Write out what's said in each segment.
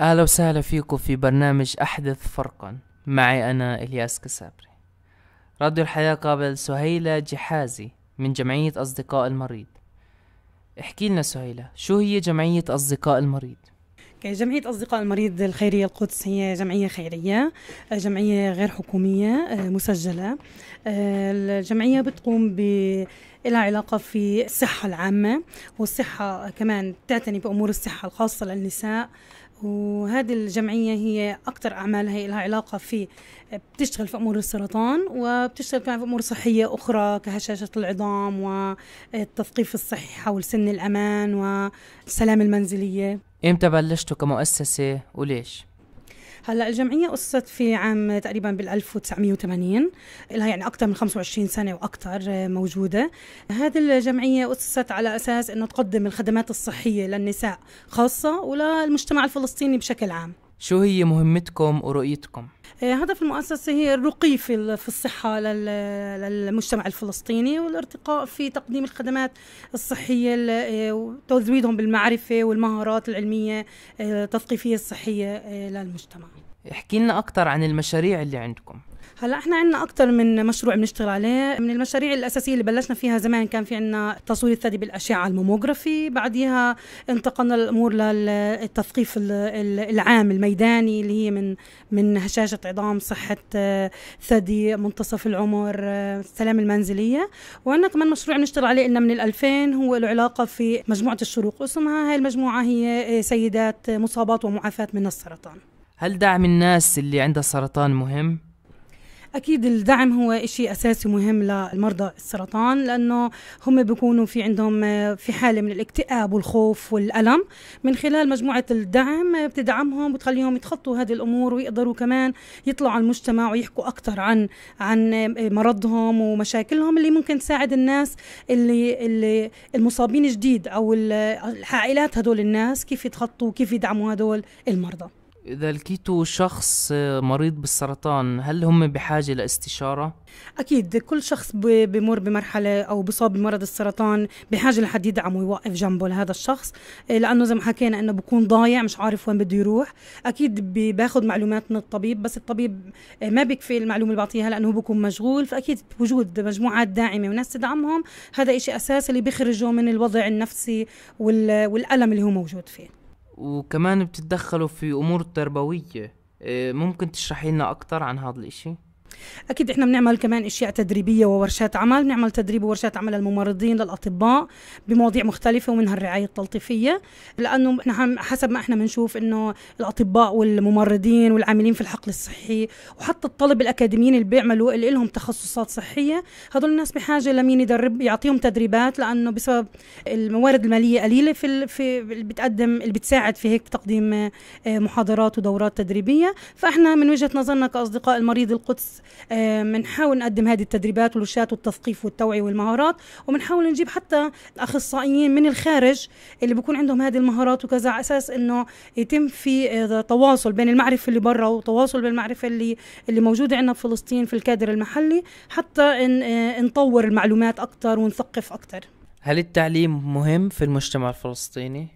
اهلا وسهلا فيكم في برنامج احدث فرقا معي انا الياس كسابري راديو الحياة قابل سهيلة جحازي من جمعية اصدقاء المريض احكي لنا سهيلة شو هي جمعية اصدقاء المريض جمعية أصدقاء المريض الخيرية القدس هي جمعية خيرية آه، جمعية غير حكومية آه، مسجلة آه، الجمعية بتقوم ب لها علاقة في الصحة العامة والصحة كمان تعتني بأمور الصحة الخاصة للنساء وهذه الجمعية هي أكثر أعمالها هي لها علاقة في بتشتغل في أمور السرطان وبتشتغل كمان في أمور صحية أخرى كهشاشة العظام والتثقيف الصحي حول سن الأمان والسلام المنزلية إمتى بلشتوا كمؤسسة وليش؟ هلا الجمعيه أسست في عام تقريبا بال 1980 لها يعني أكثر من 25 سنة وأكثر آه، موجودة هذه الجمعية أسست على أساس أنه تقدم الخدمات الصحية للنساء خاصة وللمجتمع الفلسطيني بشكل عام شو هي مهمتكم ورؤيتكم؟ إيه، هدف المؤسسة هي الرقي في الصحة للمجتمع الفلسطيني والارتقاء في تقديم الخدمات الصحية إيه، وتزويدهم بالمعرفة والمهارات العلمية إيه، التثقيفية الصحية للمجتمع احكي لنا أكثر عن المشاريع اللي عندكم هلا احنا عندنا اكثر من مشروع بنشتغل عليه من المشاريع الاساسيه اللي بلشنا فيها زمان كان في عندنا تصوير الثدي بالاشعه الموموغرافي بعديها انتقلنا الامور للتثقيف العام الميداني اللي هي من من هشاشه عظام صحه آه، ثدي منتصف العمر السلام آه، المنزليه وعندنا كمان مشروع بنشتغل عليه لنا من ال2000 هو له علاقه في مجموعه الشروق اسمها هاي المجموعه هي آه، سيدات مصابات ومعافات من السرطان هل دعم الناس اللي عندها سرطان مهم؟ اكيد الدعم هو شيء اساسي مهم للمرضى السرطان لانه هم بيكونوا في عندهم في حاله من الاكتئاب والخوف والالم من خلال مجموعه الدعم بتدعمهم وتخليهم يتخطوا هذه الامور ويقدروا كمان يطلعوا على المجتمع ويحكوا اكثر عن عن مرضهم ومشاكلهم اللي ممكن تساعد الناس اللي اللي المصابين جديد او العائلات هدول الناس كيف يتخطوا كيف يدعموا هدول المرضى إذا لقيتوا شخص مريض بالسرطان هل هم بحاجة لاستشارة؟ أكيد كل شخص بمر بمرحلة أو بصاب بمرض السرطان بحاجة لحد يدعم ويوقف جنبه لهذا الشخص إيه، لأنه زي ما حكينا أنه بكون ضايع مش عارف وين بده يروح أكيد بياخد معلومات من الطبيب بس الطبيب إيه، ما بيكفي المعلومة اللي بعطيها لأنه بكون مشغول فأكيد وجود مجموعات داعمة وناس تدعمهم هذا إشي أساسي اللي بيخرجه من الوضع النفسي والألم اللي هو موجود فيه وكمان بتتدخلوا في امور تربويه إيه، ممكن تشرحي لنا اكثر عن هذا الاشي اكيد احنا بنعمل كمان اشياء تدريبيه وورشات عمل بنعمل تدريب وورشات عمل للممرضين للاطباء بمواضيع مختلفه ومنها الرعايه التلطيفيه لانه نحن حسب ما احنا بنشوف انه الاطباء والممرضين والعاملين في الحقل الصحي وحتى الطلب الاكاديميين اللي بيعملوا اللي لهم تخصصات صحيه هذول الناس بحاجه لمين يدرب يعطيهم تدريبات لانه بسبب الموارد الماليه قليله في في اللي بتقدم اللي بتساعد في هيك تقديم آه، محاضرات ودورات تدريبيه فاحنا من وجهه نظرنا كاصدقاء المريض القدس بنحاول آه، نقدم هذه التدريبات والورشات والتثقيف والتوعيه والمهارات وبنحاول نجيب حتى اخصائيين من الخارج اللي بيكون عندهم هذه المهارات وكذا على اساس انه يتم في آه، تواصل بين المعرفه اللي برا وتواصل بالمعرفه اللي اللي موجوده عندنا بفلسطين في الكادر المحلي حتى آه، نطور المعلومات اكثر ونثقف اكثر هل التعليم مهم في المجتمع الفلسطيني؟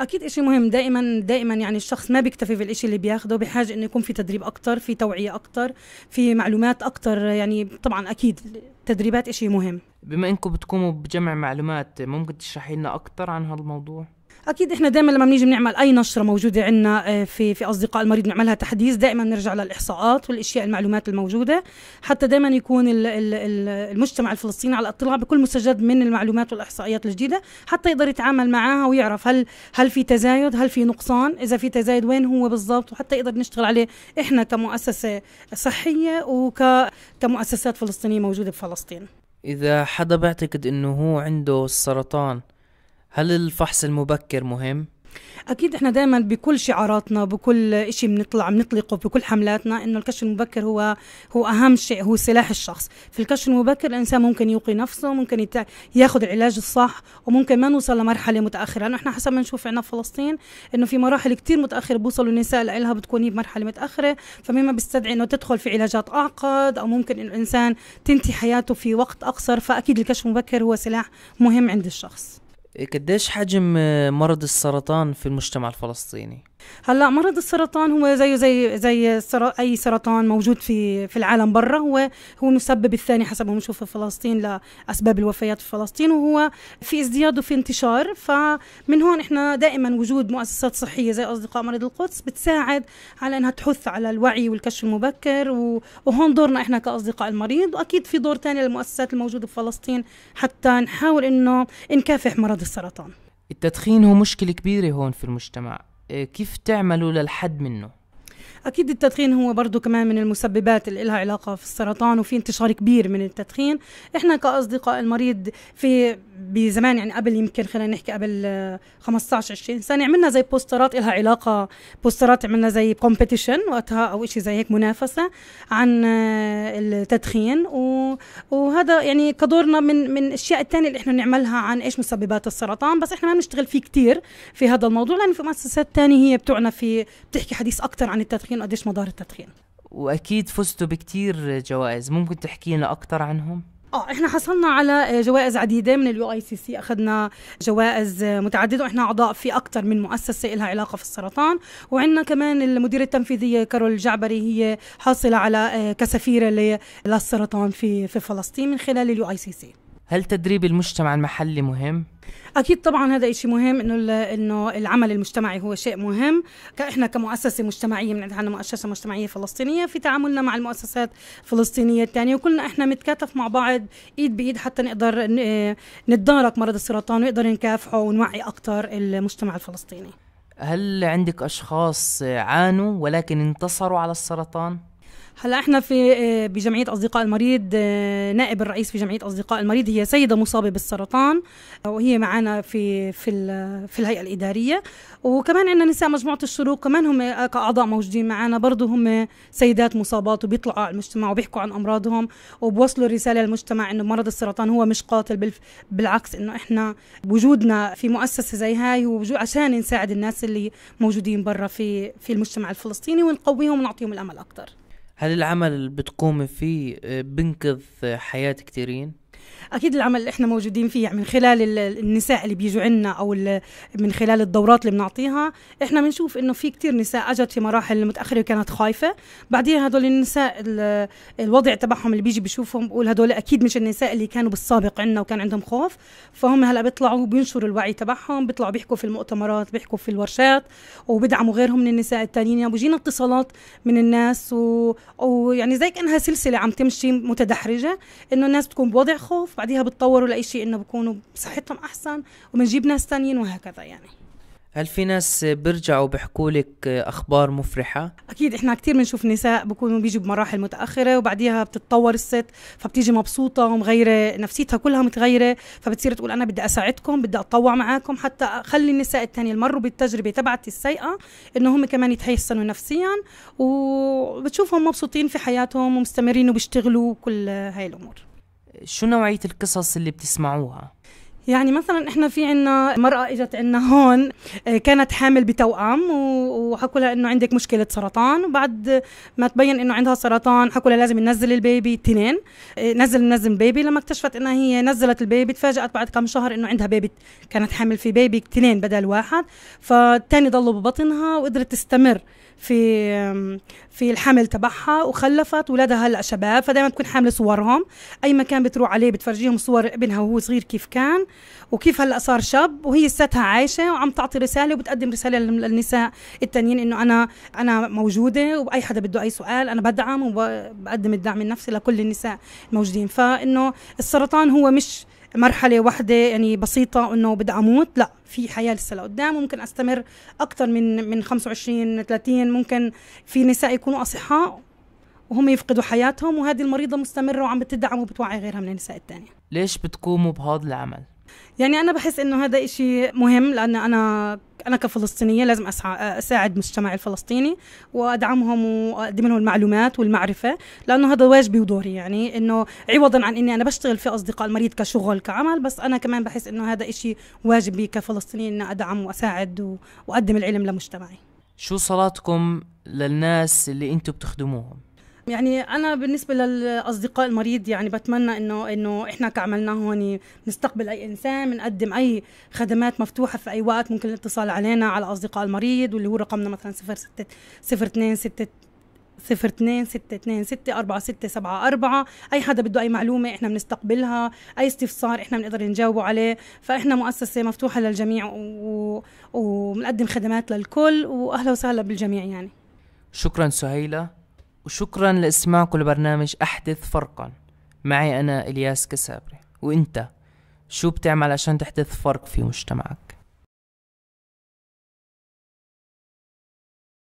اكيد إشي مهم دائما دائما يعني الشخص ما بيكتفي بالإشي اللي بياخده بحاجه انه يكون في تدريب اكثر في توعيه اكثر في معلومات اكثر يعني طبعا اكيد التدريبات إشي مهم بما انكم بتقوموا بجمع معلومات ممكن تشرحي لنا اكثر عن هذا الموضوع اكيد احنا دائما لما بنيجي بنعمل اي نشره موجوده عندنا آه، في في اصدقاء المريض بنعملها تحديث دائما نرجع للاحصاءات والاشياء المعلومات الموجوده حتى دائما يكون ال ال المجتمع الفلسطيني على اطلاع بكل مستجد من المعلومات والاحصائيات الجديده حتى يقدر يتعامل معها ويعرف هل هل في تزايد هل في نقصان اذا في تزايد وين هو بالضبط وحتى يقدر نشتغل عليه احنا كمؤسسه صحيه وكمؤسسات فلسطينيه موجوده بفلسطين اذا حدا بيعتقد انه هو عنده السرطان هل الفحص المبكر مهم؟ اكيد احنا دائما بكل شعاراتنا بكل شيء بنطلع بنطلقه بكل حملاتنا انه الكشف المبكر هو هو اهم شيء هو سلاح الشخص في الكشف المبكر الانسان ممكن يوقي نفسه ممكن ياخذ العلاج الصح وممكن ما نوصل لمرحله متاخره لانه احنا حسب ما نشوف عندنا في فلسطين انه في مراحل كثير متاخره بوصلوا النساء لها بتكون هي بمرحله متاخره فمما بيستدعي انه تدخل في علاجات اعقد او ممكن انه الانسان تنتهي حياته في وقت اقصر فاكيد الكشف المبكر هو سلاح مهم عند الشخص قديش حجم مرض السرطان في المجتمع الفلسطيني هلا مرض السرطان هو زيه زي زي اي سرطان موجود في في العالم برا هو هو المسبب الثاني حسب ما بنشوف في فلسطين لاسباب الوفيات في فلسطين وهو في ازدياد وفي انتشار فمن هون احنا دائما وجود مؤسسات صحيه زي اصدقاء مريض القدس بتساعد على انها تحث على الوعي والكشف المبكر وهون دورنا احنا كاصدقاء المريض واكيد في دور ثاني للمؤسسات الموجوده في فلسطين حتى نحاول انه نكافح مرض السرطان التدخين هو مشكله كبيره هون في المجتمع كيف تعملوا للحد منه اكيد التدخين هو برضه كمان من المسببات اللي لها علاقه في السرطان وفي انتشار كبير من التدخين احنا كاصدقاء المريض في بزمان يعني قبل يمكن خلينا نحكي قبل 15 آه، 20 سنه عملنا زي بوسترات لها علاقه بوسترات عملنا زي كومبيتيشن وقتها او شيء زي هيك منافسه عن آه، التدخين و... وهذا يعني كدورنا من من الاشياء الثانيه اللي احنا نعملها عن ايش مسببات السرطان بس احنا ما بنشتغل فيه كثير في هذا الموضوع لان في مؤسسات ثانيه هي بتعنى في بتحكي حديث اكثر عن التدخين التدخين وقديش مضار التدخين واكيد فزتوا بكتير جوائز ممكن تحكي لنا اكثر عنهم اه احنا حصلنا على آه، جوائز عديده من اليو اي سي سي اخذنا جوائز آه، متعدده واحنا اعضاء في اكثر من مؤسسه لها علاقه في السرطان وعندنا كمان المديره التنفيذيه كارول الجعبري هي حاصله على آه، كسفيره للسرطان في في فلسطين من خلال اليو اي سي سي هل تدريب المجتمع المحلي مهم؟ اكيد طبعا هذا إشي مهم انه انه العمل المجتمعي هو شيء مهم احنا كمؤسسه مجتمعيه من عندنا مؤسسه مجتمعيه فلسطينيه في تعاملنا مع المؤسسات الفلسطينيه الثانيه وكلنا احنا متكاتف مع بعض ايد بايد حتى نقدر نتدارك مرض السرطان ونقدر نكافحه ونوعي اكثر المجتمع الفلسطيني هل عندك اشخاص عانوا ولكن انتصروا على السرطان هلا احنا في آه، بجمعيه اصدقاء المريض آه، نائب الرئيس في جمعيه اصدقاء المريض هي سيده مصابه بالسرطان وهي معنا في في في الهيئه الاداريه وكمان عندنا نساء مجموعه الشروق كمان هم كاعضاء موجودين معنا برضه هم سيدات مصابات وبيطلعوا على المجتمع وبيحكوا عن امراضهم وبوصلوا رساله للمجتمع انه مرض السرطان هو مش قاتل بالعكس انه احنا وجودنا في مؤسسه زي هاي هو عشان نساعد الناس اللي موجودين برا في في المجتمع الفلسطيني ونقويهم ونعطيهم الامل اكثر هل العمل اللي بتقومي فيه بنقذ حياة كثيرين؟ اكيد العمل اللي احنا موجودين فيه يعني من خلال النساء اللي بيجوا عنا او من خلال الدورات اللي بنعطيها احنا بنشوف انه في كتير نساء اجت في مراحل متاخره وكانت خايفه بعدين هدول النساء الوضع تبعهم اللي بيجي بيشوفهم بقول هدول اكيد مش النساء اللي كانوا بالسابق عنا وكان عندهم خوف فهم هلا بيطلعوا بينشروا الوعي تبعهم بيطلعوا بيحكوا في المؤتمرات بيحكوا في الورشات وبدعموا غيرهم من النساء التانيين يعني بيجينا اتصالات من الناس و... ويعني زي كانها سلسله عم تمشي متدحرجه انه الناس بتكون بوضع خوف الخوف بعديها بتطوروا لاي شيء انه بكونوا صحتهم احسن وبنجيب ناس ثانيين وهكذا يعني هل في ناس بيرجعوا بيحكوا لك اخبار مفرحه اكيد احنا كثير بنشوف نساء بكونوا بيجوا بمراحل متاخره وبعديها بتتطور الست فبتيجي مبسوطه ومغيره نفسيتها كلها متغيره فبتصير تقول انا بدي اساعدكم بدي اتطوع معاكم حتى اخلي النساء الثانيه اللي مروا بالتجربه تبعتي السيئه انه هم كمان يتحسنوا نفسيا وبتشوفهم مبسوطين في حياتهم ومستمرين وبيشتغلوا كل هاي الامور شو نوعية القصص اللي بتسمعوها؟ يعني مثلا احنا في عنا مرأة اجت عنا هون آه، كانت حامل بتوأم وحكوا لها انه عندك مشكلة سرطان وبعد ما تبين انه عندها سرطان حكوا لها لازم ننزل البيبي تنين آه، نزل ننزل بيبي لما اكتشفت انها هي نزلت البيبي تفاجأت بعد كم شهر انه عندها بيبي كانت حامل في بيبي تنين بدل واحد فالتاني ضلوا ببطنها وقدرت تستمر في في الحمل تبعها وخلفت ولادها هلا شباب فدائما بتكون حامله صورهم اي مكان بتروح عليه بتفرجيهم صور ابنها وهو صغير كيف كان وكيف هلا صار شاب وهي لساتها عايشه وعم تعطي رساله وبتقدم رساله للنساء التانيين انه انا انا موجوده واي حدا بده اي سؤال انا بدعم وبقدم الدعم النفسي لكل النساء الموجودين فانه السرطان هو مش مرحلة واحدة يعني بسيطة انه بدي اموت لا في حياه لسه لقدام وممكن استمر اكثر من من 25 30 ممكن في نساء يكونوا اصحاء وهم يفقدوا حياتهم وهذه المريضه مستمره وعم بتدعم وبتوعي غيرها من النساء الثانيه ليش بتقوموا بهذا العمل يعني انا بحس انه هذا إشي مهم لان انا انا كفلسطينيه لازم أسعى اساعد مجتمعي الفلسطيني وادعمهم واقدم لهم المعلومات والمعرفه لانه هذا واجبي ودوري يعني انه عوضا عن اني انا بشتغل في اصدقاء المريض كشغل كعمل بس انا كمان بحس انه هذا إشي واجبي كفلسطيني اني ادعم واساعد واقدم العلم لمجتمعي شو صلاتكم للناس اللي انتم بتخدموهم يعني انا بالنسبه للاصدقاء المريض يعني بتمنى انه انه احنا كعملنا هون نستقبل اي انسان بنقدم اي خدمات مفتوحه في اي وقت ممكن الاتصال علينا على اصدقاء المريض واللي هو رقمنا مثلا 06 02 6 صفر اثنين ستة اثنين ستة أربعة ستة سبعة أربعة أي حدا بده أي معلومة إحنا بنستقبلها أي استفسار إحنا بنقدر نجاوبه عليه فإحنا مؤسسة مفتوحة للجميع و... خدمات للكل وأهلا وسهلا بالجميع يعني شكرا سهيلة وشكرا لاستماعكم لبرنامج أحدث فرقا معي أنا إلياس كسابري وإنت شو بتعمل عشان تحدث فرق في مجتمعك